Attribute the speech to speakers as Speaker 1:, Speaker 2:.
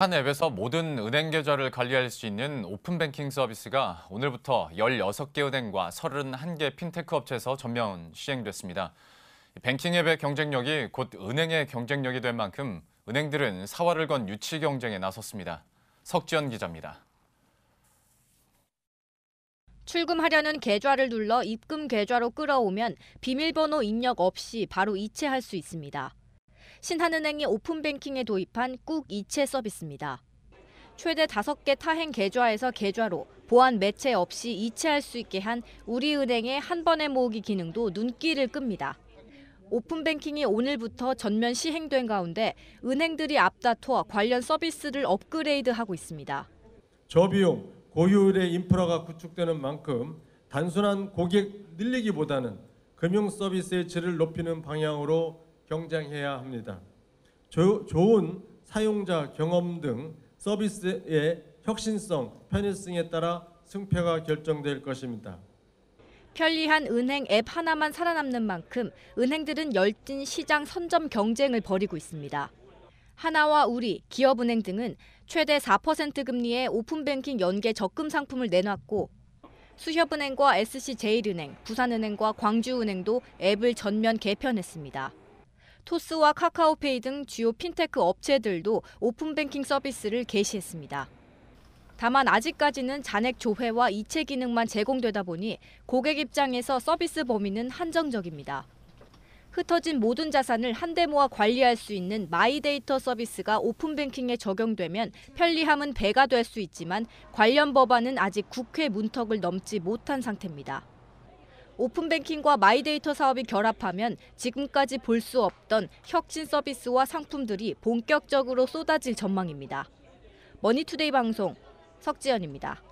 Speaker 1: 한 앱에서 모든 은행 계좌를 관리할 수 있는 오픈뱅킹 서비스가 오늘부터 16개 은행과 31개 핀테크 업체에서 전면 시행됐습니다. 뱅킹 앱의 경쟁력이 곧 은행의 경쟁력이 될 만큼 은행들은 사활을 건 유치 경쟁에 나섰습니다. 석지연 기자입니다.
Speaker 2: 출금하려는 계좌를 눌러 입금 계좌로 끌어오면 비밀번호 입력 없이 바로 이체할 수 있습니다. 신한은행이 오픈뱅킹에 도입한 꾹 이체 서비스입니다. 최대 5개 타행 계좌에서 계좌로 보안 매체 없이 이체할 수 있게 한 우리은행의 한 번에 모으기 기능도 눈길을 끕니다. 오픈뱅킹이 오늘부터 전면 시행된 가운데 은행들이 앞다퉈 관련 서비스를 업그레이드하고 있습니다.
Speaker 3: 저비용 고유율의 인프라가 구축되는 만큼 단순한 고객 늘리기보다는 금융 서비스의 질을 높이는 방향으로 경쟁해야 합니다. 조, 좋은 사용자 경험 등 서비스의 혁신성, 편의성에 따라 승패가 결정될 것입니다.
Speaker 2: 편리한 은행 앱 하나만 살아남는 만큼 은행들은 열띤 시장 선점 경쟁을 벌이고 있습니다. 하나와 우리, 기업은행 등은 최대 4% 금리의 오픈뱅킹 연계 적금 상품을 내놨고 수협은행과 SC제일은행, 부산은행과 광주은행도 앱을 전면 개편했습니다. 토스와 카카오페이 등 주요 핀테크 업체들도 오픈뱅킹 서비스를 개시했습니다. 다만 아직까지는 잔액 조회와 이체 기능만 제공되다 보니 고객 입장에서 서비스 범위는 한정적입니다. 흩어진 모든 자산을 한데 모아 관리할 수 있는 마이데이터 서비스가 오픈뱅킹에 적용되면 편리함은 배가 될 수 있지만 관련 법안은 아직 국회 문턱을 넘지 못한 상태입니다. 오픈뱅킹과 마이데이터 사업이 결합하면 지금까지 볼 수 없던 혁신 서비스와 상품들이 본격적으로 쏟아질 전망입니다. 머니투데이 방송 석지연입니다.